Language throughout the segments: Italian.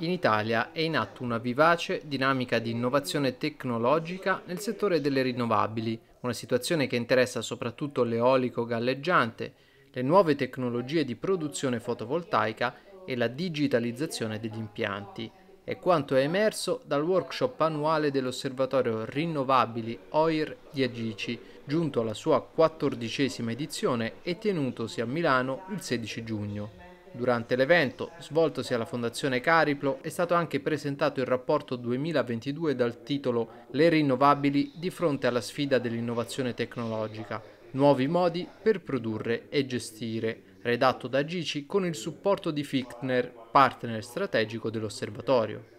in Italia è in atto una vivace dinamica di innovazione tecnologica nel settore delle rinnovabili, una situazione che interessa soprattutto l'eolico galleggiante, le nuove tecnologie di produzione fotovoltaica e la digitalizzazione degli impianti. È quanto è emerso dal workshop annuale dell'Osservatorio Rinnovabili OIR di Agici, giunto alla sua quattordicesima edizione e tenutosi a Milano il 16 giugno. Durante l'evento, svoltosi alla Fondazione Cariplo, è stato anche presentato il rapporto 2022 dal titolo Le rinnovabili di fronte alla sfida dell'innovazione tecnologica, nuovi modi per produrre e gestire, redatto da Gici con il supporto di Fichtner, partner strategico dell'osservatorio.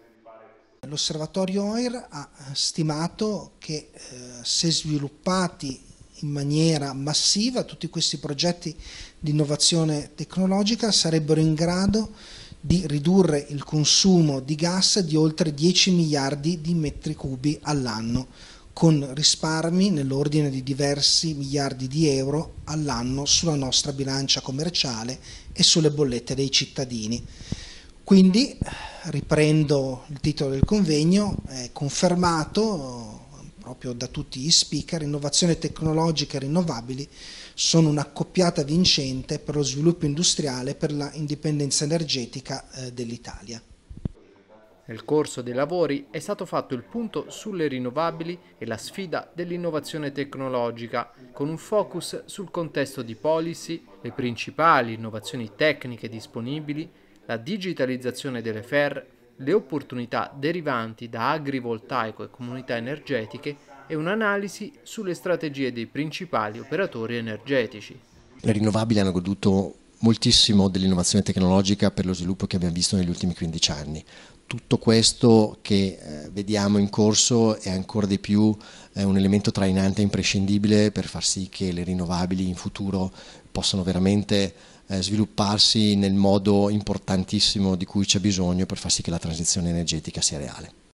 L'osservatorio OIR ha stimato che eh, se sviluppati in maniera massiva tutti questi progetti di innovazione tecnologica sarebbero in grado di ridurre il consumo di gas di oltre 10 miliardi di metri cubi all'anno, con risparmi nell'ordine di diversi miliardi di euro all'anno sulla nostra bilancia commerciale e sulle bollette dei cittadini. Quindi, riprendo il titolo del convegno, è confermato proprio da tutti gli speaker, innovazione tecnologica e rinnovabili sono una coppiata vincente per lo sviluppo industriale e per l'indipendenza energetica eh, dell'Italia. Nel corso dei lavori è stato fatto il punto sulle rinnovabili e la sfida dell'innovazione tecnologica, con un focus sul contesto di policy, le principali innovazioni tecniche disponibili, la digitalizzazione delle ferre le opportunità derivanti da agrivoltaico e comunità energetiche e un'analisi sulle strategie dei principali operatori energetici. Le rinnovabili hanno goduto moltissimo dell'innovazione tecnologica per lo sviluppo che abbiamo visto negli ultimi 15 anni tutto questo che eh, vediamo in corso è ancora di più un elemento trainante imprescindibile per far sì che le rinnovabili in futuro possano veramente eh, svilupparsi nel modo importantissimo di cui c'è bisogno per far sì che la transizione energetica sia reale.